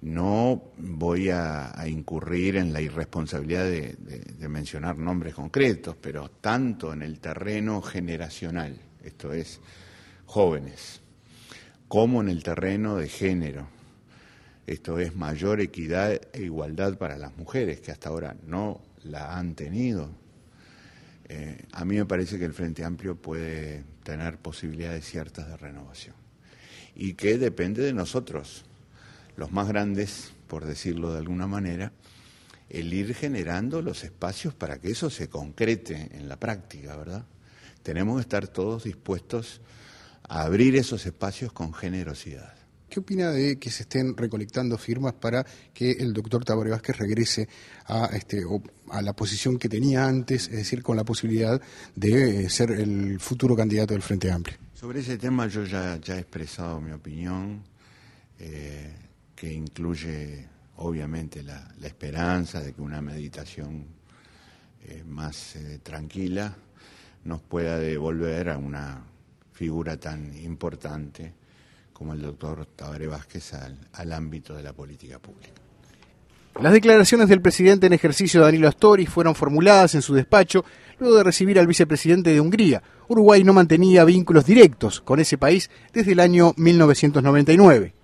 No voy a, incurrir en la irresponsabilidad de, mencionar nombres concretos, pero tanto en el terreno generacional, esto es, jóvenes, como en el terreno de género, esto es mayor equidad e igualdad para las mujeres, que hasta ahora no la han tenido. Eh, a mí me parece que el Frente Amplio puede tener posibilidades ciertas de renovación y que depende de nosotros los más grandes, por decirlo de alguna manera, el ir generando los espacios para que eso se concrete en la práctica, ¿verdad? Tenemos que estar todos dispuestos a abrir esos espacios con generosidad. ¿Qué opina de que se estén recolectando firmas para que el doctor Tabore Vázquez regrese a, este, a la posición que tenía antes, es decir, con la posibilidad de eh, ser el futuro candidato del Frente Amplio? Sobre ese tema yo ya, ya he expresado mi opinión. Eh, que incluye obviamente la, esperanza de que una meditación eh, más eh, tranquila nos pueda devolver a una figura tan importante como el doctor Tabaré Vázquez al, al, ámbito de la política pública. Las declaraciones del presidente en ejercicio Danilo Astori fueron formuladas en su despacho luego de recibir al vicepresidente de Hungría. Uruguay no mantenía vínculos directos con ese país desde el año 1999.